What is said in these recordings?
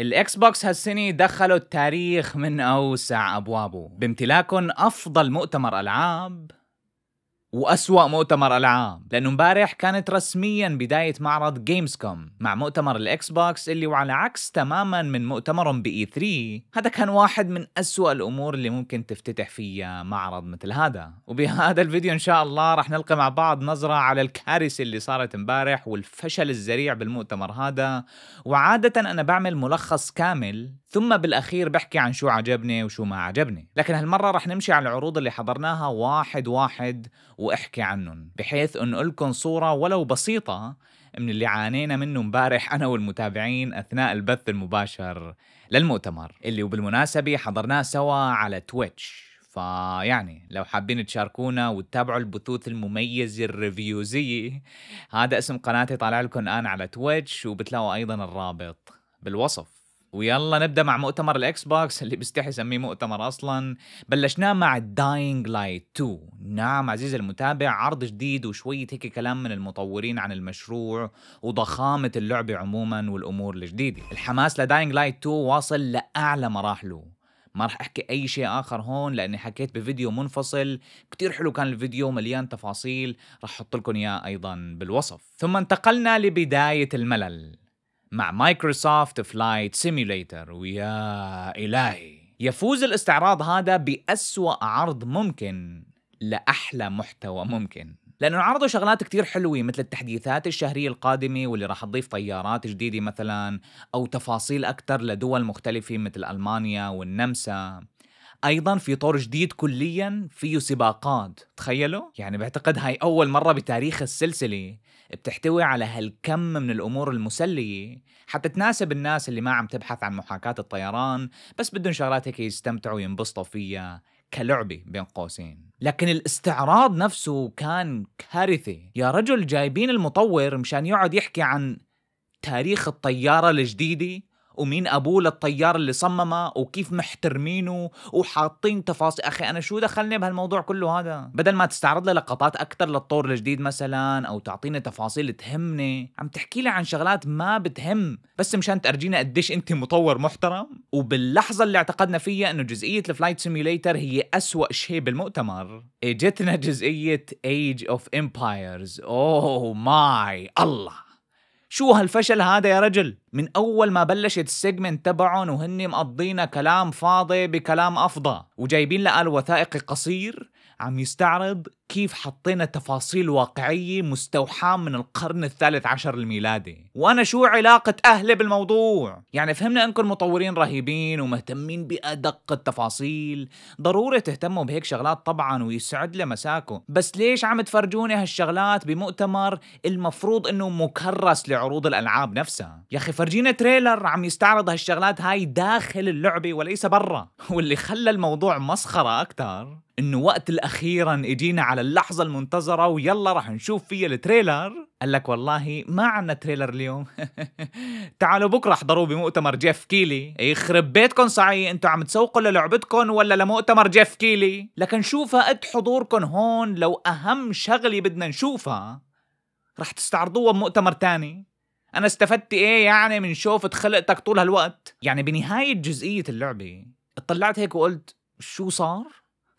الاكس بوكس هالسنة دخلوا التاريخ من اوسع ابوابه بامتلاكهم افضل مؤتمر العاب وأسوأ مؤتمر ألعاب لأنه امبارح كانت رسميا بداية معرض جيمز كوم مع مؤتمر الإكس بوكس اللي وعلى عكس تماما من مؤتمرهم بإي 3 هذا كان واحد من أسوأ الأمور اللي ممكن تفتتح فيها معرض مثل هذا وبهذا الفيديو إن شاء الله رح نلقي مع بعض نظرة على الكارثة اللي صارت امبارح والفشل الذريع بالمؤتمر هذا وعادة أنا بعمل ملخص كامل ثم بالأخير بحكي عن شو عجبني وشو ما عجبني لكن هالمرة رح نمشي على العروض اللي حضرناها واحد واحد واحكي عنهم بحيث انه لكم صورة ولو بسيطة من اللي عانينا منه امبارح انا والمتابعين اثناء البث المباشر للمؤتمر اللي وبالمناسبة حضرناه سوا على تويتش فيعني لو حابين تشاركونا وتتابعوا البثوث المميزة الريفيوزية هذا اسم قناتي طالع لكم الآن على تويتش وبتلاقوا أيضا الرابط بالوصف ويلا نبدا مع مؤتمر الاكس بوكس اللي بستحي يسميه مؤتمر اصلا بلشناه مع داينج لايت 2 نعم عزيزي المتابع عرض جديد وشويه هيك كلام من المطورين عن المشروع وضخامه اللعبه عموما والامور الجديده الحماس لداينج لايت 2 واصل لاعلى مراحله ما راح احكي اي شيء اخر هون لاني حكيت بفيديو منفصل كتير حلو كان الفيديو مليان تفاصيل راح احط لكم اياه ايضا بالوصف ثم انتقلنا لبدايه الملل مع مايكروسوفت فلايت سيميوليتر ويا إلهي يفوز الاستعراض هذا بأسوأ عرض ممكن لأحلى محتوى ممكن لانه عرضوا شغلات كتير حلوه مثل التحديثات الشهريه القادمه واللي راح تضيف طيارات جديده مثلا او تفاصيل اكثر لدول مختلفه مثل المانيا والنمسا ايضا في طور جديد كليا فيه سباقات تخيلوا يعني بعتقد هاي اول مره بتاريخ السلسله بتحتوي على هالكم من الامور المسليه حتى تناسب الناس اللي ما عم تبحث عن محاكاه الطيران بس بدهم شغلات هيك يستمتعوا وينبسطوا فيها كلعبه بين قوسين لكن الاستعراض نفسه كان كارثي يا رجل جايبين المطور مشان يقعد يحكي عن تاريخ الطياره الجديده ومين ابوه للطيار اللي صممه وكيف محترمينه وحاطين تفاصيل اخي انا شو دخلني بهالموضوع كله هذا بدل ما تستعرض لي لقطات اكثر للطور الجديد مثلا او تعطيني تفاصيل تهمني عم تحكي لي عن شغلات ما بتهم بس مشان تأرجينا قديش انت مطور محترم وباللحظه اللي اعتقدنا فيها انه جزئيه الفلايت سيميوليتر هي أسوأ شيء بالمؤتمر اجتنا جزئيه ايج اوف امبايرز اوه ماي الله شو هالفشل هذا يا رجل من اول ما بلشت السيجمنت تبعهم وهن مقضينا كلام فاضي بكلام افضى وجايبين لها الوثائق قصير عم يستعرض كيف حطينا تفاصيل واقعية مستوحاة من القرن الثالث عشر الميلادي وأنا شو علاقة أهلي بالموضوع يعني فهمنا أنكم مطورين رهيبين ومهتمين بأدق التفاصيل ضروري تهتموا بهيك شغلات طبعا ويسعد لي مساكم بس ليش عم تفرجوني هالشغلات بمؤتمر المفروض أنه مكرس لعروض الألعاب نفسها يا أخي فرجينا تريلر عم يستعرض هالشغلات هاي داخل اللعبة وليس برا واللي خلى الموضوع مسخرة أكثر انه وقت الاخيرا اجينا على اللحظه المنتظره ويلا راح نشوف فيها التريلر قال لك والله ما عنا تريلر اليوم تعالوا بكره احضروا بمؤتمر جيف كيلي يخرب بيتكم صعي انتوا عم تسوقوا للعبتكم ولا لمؤتمر جيف كيلي لكن شوفها قد حضوركم هون لو اهم شغله بدنا نشوفها رح تستعرضوها بمؤتمر تاني انا استفدت ايه يعني من شوفة خلقتك طول هالوقت يعني بنهاية جزئية اللعبة اطلعت هيك وقلت شو صار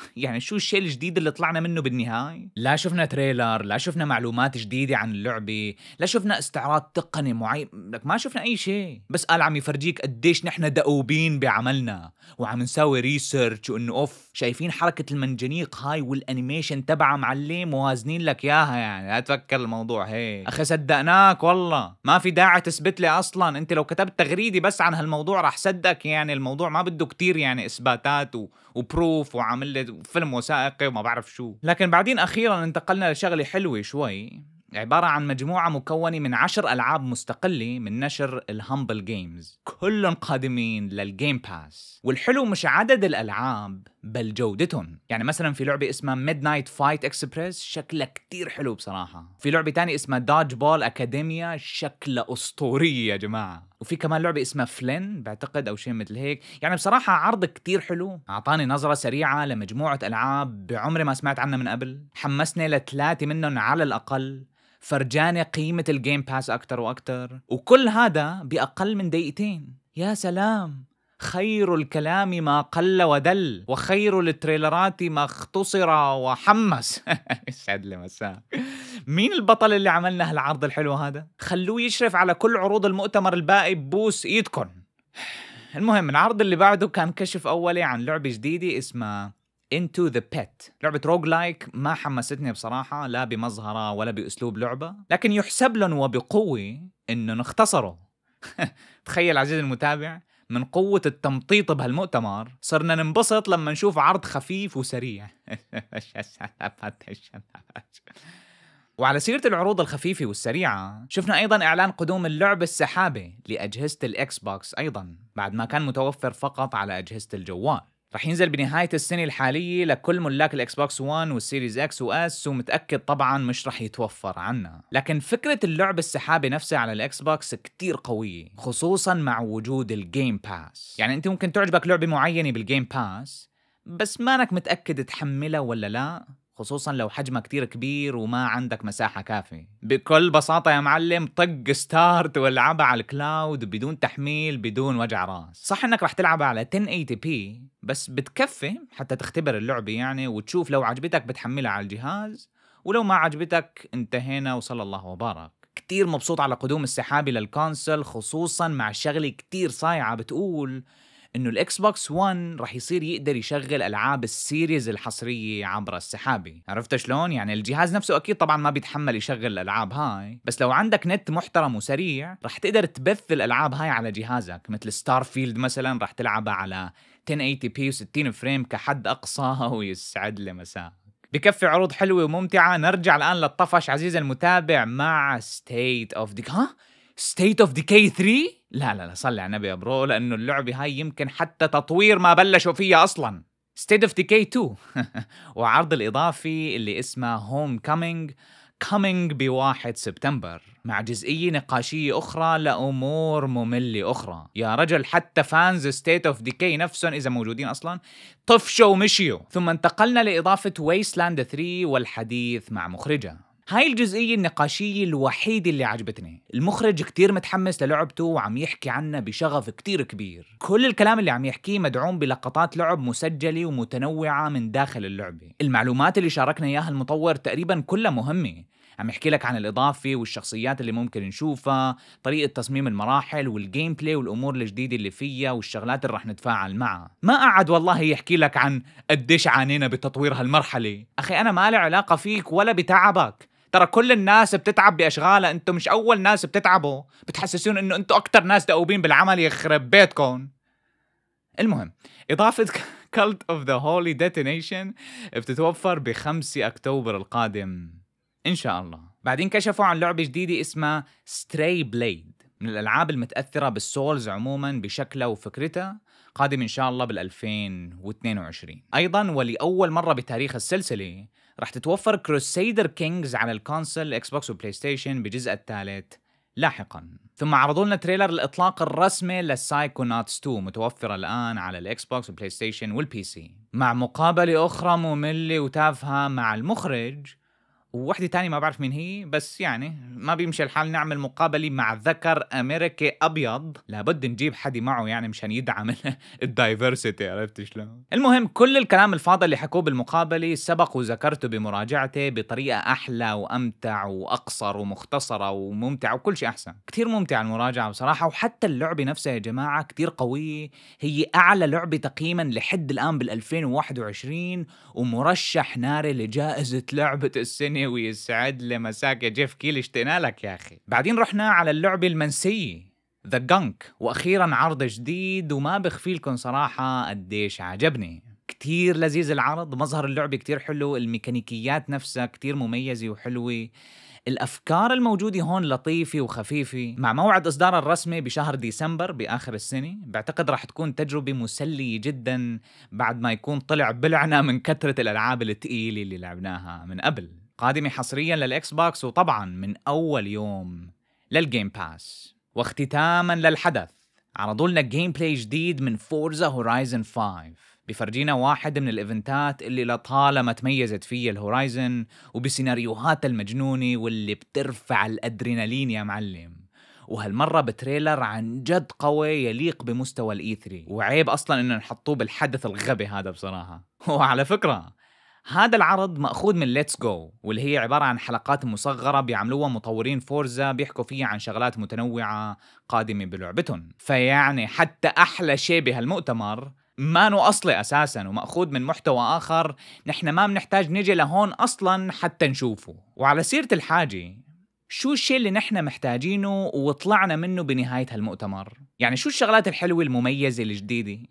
يعني شو الشيء الجديد اللي طلعنا منه بالنهاية؟ لا شفنا تريلر لا شفنا معلومات جديدة عن اللعبة لا شفنا استعراض تقني معين لك ما شفنا أي شيء بس قال عم يفرجيك قديش نحن دؤوبين بعملنا وعم نساوي ريسيرش وإنه أوف شايفين حركة المنجنيق هاي والأنيميشن تبعها معلم موازنين لك إياها يعني لا تفكر الموضوع هيك أخي صدقناك والله ما في داعي تثبت لي أصلا أنت لو كتبت تغريدة بس عن هالموضوع رح صدقك يعني الموضوع ما بده كتير يعني إثباتات و... وبروف وعملت فيلم وثائقي وما بعرف شو لكن بعدين اخيرا انتقلنا لشغله حلوه شوي عبارة عن مجموعة مكونة من عشر ألعاب مستقلة من نشر الهامبل جيمز كلهم قادمين للجيم باس والحلو مش عدد الألعاب بل جودتهم يعني مثلا في لعبة اسمها ميد نايت فايت اكسبريس شكلها كتير حلو بصراحة في لعبة تانية اسمها داج بول اكاديميا شكلها اسطورية يا جماعة وفي كمان لعبة اسمها فلين بعتقد او شيء مثل هيك يعني بصراحة عرض كتير حلو اعطاني نظرة سريعة لمجموعة العاب بعمري ما سمعت عنها من قبل حمسني لثلاثة منهم على الاقل فرجاني قيمة الجيم باس أكتر وأكتر وكل هذا بأقل من دقيقتين يا سلام خير الكلام ما قل ودل وخير التريلرات ما اختصر وحمس يسعد لي مساء مين البطل اللي عملنا هالعرض الحلو هذا خلوه يشرف على كل عروض المؤتمر الباقي ببوس ايدكم المهم العرض اللي بعده كان كشف اولي عن لعبه جديده اسمها انتو ذا بيت لعبة روج لايك ما حمستني بصراحة لا بمظهرها ولا بأسلوب لعبة لكن يحسب لهم وبقوة إنهم اختصروا تخيل عزيزي المتابع من قوة التمطيط بهالمؤتمر صرنا ننبسط لما نشوف عرض خفيف وسريع وعلى سيرة العروض الخفيفة والسريعة شفنا أيضا إعلان قدوم اللعبة السحابة لأجهزة الإكس بوكس أيضا بعد ما كان متوفر فقط على أجهزة الجوال رح ينزل بنهاية السنة الحالية لكل ملاك الإكس بوكس 1 والسيريز إكس وإس ومتأكد طبعا مش رح يتوفر عنا لكن فكرة اللعب السحابة نفسها على الإكس بوكس كتير قوية خصوصا مع وجود الجيم باس يعني أنت ممكن تعجبك لعبة معينة بالجيم باس بس مانك متأكد تحملها ولا لا خصوصا لو حجمه كتير كبير وما عندك مساحة كافية بكل بساطة يا معلم طق ستارت والعبها على الكلاود بدون تحميل بدون وجع راس صح انك رح تلعبها على 1080p بس بتكفي حتى تختبر اللعبة يعني وتشوف لو عجبتك بتحملها على الجهاز ولو ما عجبتك انتهينا وصلى الله وبارك كتير مبسوط على قدوم السحابي للكونسل خصوصا مع شغلة كتير صايعة بتقول انه الاكس بوكس 1 راح يصير يقدر يشغل العاب السيريز الحصريه عبر السحابي عرفت شلون يعني الجهاز نفسه اكيد طبعا ما بيتحمل يشغل الالعاب هاي بس لو عندك نت محترم وسريع راح تقدر تبث الالعاب هاي على جهازك مثل ستار فيلد مثلا راح تلعبها على 1080p و60 فريم كحد اقصى ويسعد لي مساء بكفي عروض حلوه وممتعه نرجع الان للطفش عزيزي المتابع مع ستيت اوف ديك ها ستيت اوف ديكاي 3 لا لا صلي على النبي يا برو لانه اللعبه هاي يمكن حتى تطوير ما بلشوا فيها اصلا ستيت اوف ديكاي 2 وعرض الاضافي اللي اسمه هوم كامينج كامينج 1 سبتمبر مع جزئية نقاشية أخرى لأمور مملة أخرى يا رجل حتى فانز ستيت اوف ديكي نفسهم إذا موجودين أصلا طفشوا ومشيوا ثم انتقلنا لإضافة ويسلاند 3 والحديث مع مخرجها هاي الجزئية النقاشية الوحيدة اللي عجبتني المخرج كتير متحمس للعبته وعم يحكي عنها بشغف كتير كبير كل الكلام اللي عم يحكيه مدعوم بلقطات لعب مسجلة ومتنوعة من داخل اللعبة المعلومات اللي شاركنا إياها المطور تقريبا كلها مهمة عم يحكي لك عن الإضافة والشخصيات اللي ممكن نشوفها طريقة تصميم المراحل والجيم بلاي والأمور الجديدة اللي فيها والشغلات اللي رح نتفاعل معها ما قعد والله يحكي لك عن قديش عانينا بتطوير هالمرحلة أخي أنا ما لي علاقة فيك ولا بتعبك ترى كل الناس بتتعب باشغالها انتم مش اول ناس بتتعبوا بتحسسون انه انتم اكثر ناس دؤوبين بالعمل يخرب بيتكم المهم اضافه كالت اوف ذا هولي ديتينيشن بتتوفر ب 5 اكتوبر القادم ان شاء الله بعدين كشفوا عن لعبه جديده اسمها ستري بليد من الالعاب المتاثره بالسولز عموما بشكلها وفكرتها قادم ان شاء الله بال 2022 ايضا ولاول مره بتاريخ السلسله راح تتوفر كروسيدر كينجز على الكونسل اكس بوكس وبلاي ستيشن بجزء الثالث لاحقا ثم عرضوا لنا تريلر الاطلاق الرسمي للسايكوناتس 2 متوفره الان على الاكس بوكس والبلاي ستيشن والبي سي مع مقابله اخرى ممله وتافهه مع المخرج وواحدة تانية ما بعرف مين هي بس يعني ما بيمشي الحال نعمل مقابلة مع ذكر أمريكي أبيض لابد نجيب حدا معه يعني مشان يدعم الدايفرسيتي عرفت شلون المهم كل الكلام الفاضي اللي حكوه بالمقابلة سبق وذكرته بمراجعتي بطريقة أحلى وأمتع وأقصر ومختصرة وممتع وكل شيء أحسن كتير ممتع المراجعة بصراحة وحتى اللعبة نفسها يا جماعة كتير قوية هي أعلى لعبة تقييما لحد الآن بال2021 ومرشح ناري لجائزة لعبة السنة السنة ويسعد لي مساك يا جيف كيل اشتقنا لك يا أخي بعدين رحنا على اللعبة المنسية ذا جنك وأخيرا عرض جديد وما بخفي لكم صراحة قديش عجبني كتير لذيذ العرض مظهر اللعبة كتير حلو الميكانيكيات نفسها كتير مميزة وحلوة الأفكار الموجودة هون لطيفة وخفيفة مع موعد إصدار الرسمي بشهر ديسمبر بآخر السنة بعتقد رح تكون تجربة مسلية جدا بعد ما يكون طلع بلعنا من كثرة الألعاب الثقيلة اللي لعبناها من قبل قادمة حصريا للإكس بوكس وطبعا من أول يوم للجيم باس واختتاما للحدث عرضوا لنا جيم بلاي جديد من فورزا هورايزن 5 بفرجينا واحد من الايفنتات اللي لطالما تميزت فيه الهورايزن وبسيناريوهاتها المجنونة واللي بترفع الادرينالين يا معلم وهالمرة بتريلر عن جد قوي يليق بمستوى الاي 3 وعيب اصلا انه نحطوه بالحدث الغبي هذا بصراحة وعلى فكرة هذا العرض مأخوذ من ليتس جو واللي هي عبارة عن حلقات مصغرة بيعملوها مطورين فورزا بيحكوا فيها عن شغلات متنوعة قادمة بلعبتهم فيعني حتى أحلى شيء بهالمؤتمر ما نو أصلي أساسا ومأخوذ من محتوى آخر نحن ما بنحتاج نجي لهون أصلا حتى نشوفه وعلى سيرة الحاجة شو الشيء اللي نحن محتاجينه وطلعنا منه بنهاية هالمؤتمر؟ يعني شو الشغلات الحلوة المميزة الجديدة؟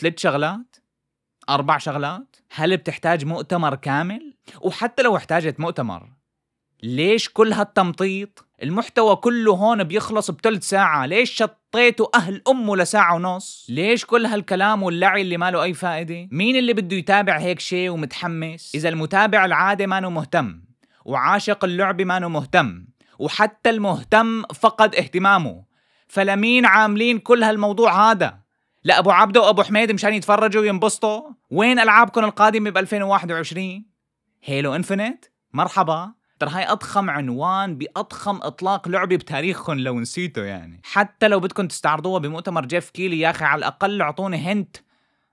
ثلاث شغلات اربع شغلات هل بتحتاج مؤتمر كامل وحتى لو احتاجت مؤتمر ليش كل هالتمطيط المحتوى كله هون بيخلص بثلث ساعة ليش شطيتوا أهل أمه لساعة ونص ليش كل هالكلام واللعي اللي ماله أي فائدة مين اللي بده يتابع هيك شيء ومتحمس إذا المتابع العادي مانو مهتم وعاشق اللعبة مانو مهتم وحتى المهتم فقد اهتمامه فلمين عاملين كل هالموضوع هذا لا ابو عبده وابو حميد مشان يتفرجوا وينبسطوا وين العابكم القادمه ب 2021 هيلو انفينيت مرحبا ترى هاي اضخم عنوان باضخم اطلاق لعبه بتاريخكم لو نسيته يعني حتى لو بدكم تستعرضوها بمؤتمر جيف كيلي يا اخي على الاقل اعطوني هنت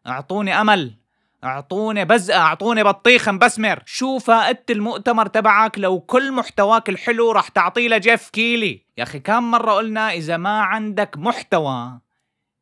اعطوني امل اعطوني بزقه اعطوني بطيخ مبسمر شو فائده المؤتمر تبعك لو كل محتواك الحلو رح تعطيه لجيف كيلي يا اخي كم مره قلنا اذا ما عندك محتوى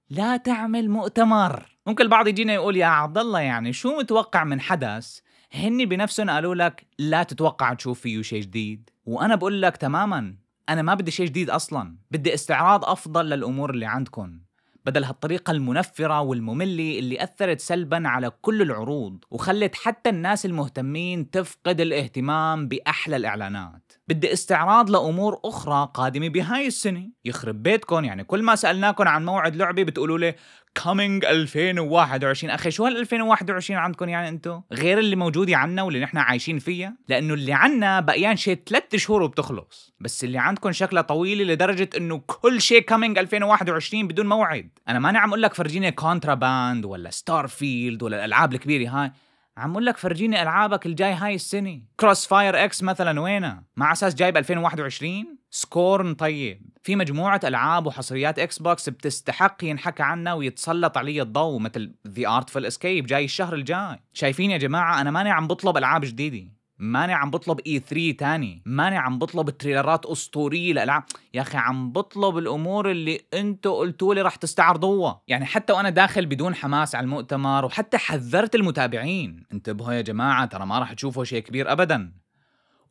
لا تعمل مؤتمر ممكن البعض يجينا يقول يا عبد الله يعني شو متوقع من حدث هن بنفسهم قالوا لك لا تتوقع تشوف فيه شيء جديد وانا بقول لك تماما انا ما بدي شيء جديد اصلا بدي استعراض افضل للامور اللي عندكم بدل هالطريقة المنفرة والمملة اللي أثرت سلبا على كل العروض وخلت حتى الناس المهتمين تفقد الاهتمام بأحلى الإعلانات بدي استعراض لامور اخرى قادمه بهاي السنه يخرب بيتكم يعني كل ما سالناكم عن موعد لعبه بتقولوا لي كومينج 2021 اخي شو هال 2021 عندكم يعني انتم غير اللي موجوده عنا واللي نحن عايشين فيها لانه اللي عنا بقيان شيء ثلاث شهور وبتخلص بس اللي عندكم شكلها طويله لدرجه انه كل شيء كومينج 2021 بدون موعد انا ماني عم اقول لك فرجيني كونتراباند ولا ستار فيلد ولا الالعاب الكبيره هاي عم اقول لك فرجيني العابك الجاي هاي السنه كروس فاير اكس مثلا وينها مع اساس جايب 2021 سكورن طيب في مجموعة ألعاب وحصريات إكس بوكس بتستحق ينحكى عنها ويتسلط عليها الضوء مثل ذا ارتفل اسكيب جاي الشهر الجاي شايفين يا جماعة أنا ماني عم بطلب ألعاب جديدة ماني عم بطلب اي e 3 تاني ماني عم بطلب تريلرات اسطوريه لالعاب يا اخي عم بطلب الامور اللي انتم قلتوا لي رح تستعرضوها يعني حتى وانا داخل بدون حماس على المؤتمر وحتى حذرت المتابعين انتبهوا يا جماعه ترى ما رح تشوفوا شيء كبير ابدا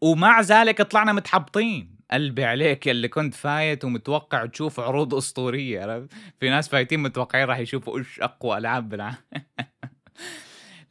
ومع ذلك طلعنا متحبطين قلبي عليك اللي كنت فايت ومتوقع تشوف عروض اسطوريه في ناس فايتين متوقعين راح يشوفوا ايش اقوى العاب بالعالم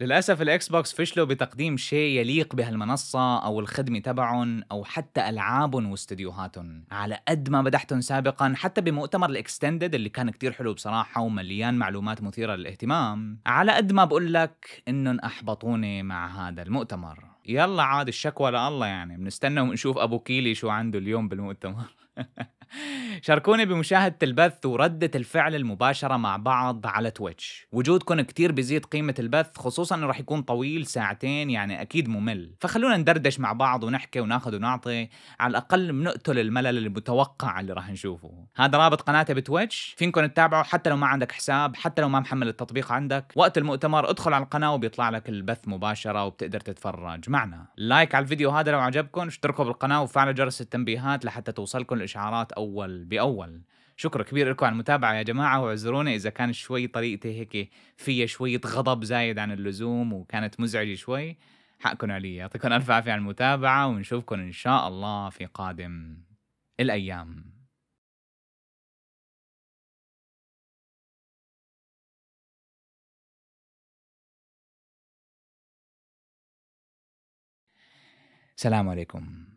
للاسف الاكس بوكس فشلوا بتقديم شيء يليق بهالمنصه او الخدمه تبعهم او حتى العابهم واستديوهاتهم على قد ما مدحتهم سابقا حتى بمؤتمر الاكستندد اللي كان كتير حلو بصراحه ومليان معلومات مثيره للاهتمام على قد ما بقول لك انهم احبطوني مع هذا المؤتمر يلا عاد الشكوى لله يعني بنستنى ونشوف ابو كيلي شو عنده اليوم بالمؤتمر شاركوني بمشاهدة البث وردة الفعل المباشرة مع بعض على تويتش وجودكم كتير بيزيد قيمة البث خصوصا انه رح يكون طويل ساعتين يعني اكيد ممل فخلونا ندردش مع بعض ونحكي وناخذ ونعطي على الاقل بنقتل الملل المتوقع اللي رح نشوفه هذا رابط قناتي بتويتش فينكم تتابعوا حتى لو ما عندك حساب حتى لو ما محمل التطبيق عندك وقت المؤتمر ادخل على القناة وبيطلع لك البث مباشرة وبتقدر تتفرج معنا لايك على الفيديو هذا لو عجبكم اشتركوا بالقناة وفعلوا جرس التنبيهات لحتى توصلكم الاشعارات اول باول شكرا كبير لكم على المتابعه يا جماعه واعذرونا اذا كان شوي طريقتي هيك فيها شويه غضب زايد عن اللزوم وكانت مزعجه شوي حقكم علي يعطيكم الف عافيه على المتابعه ونشوفكم ان شاء الله في قادم الايام سلام عليكم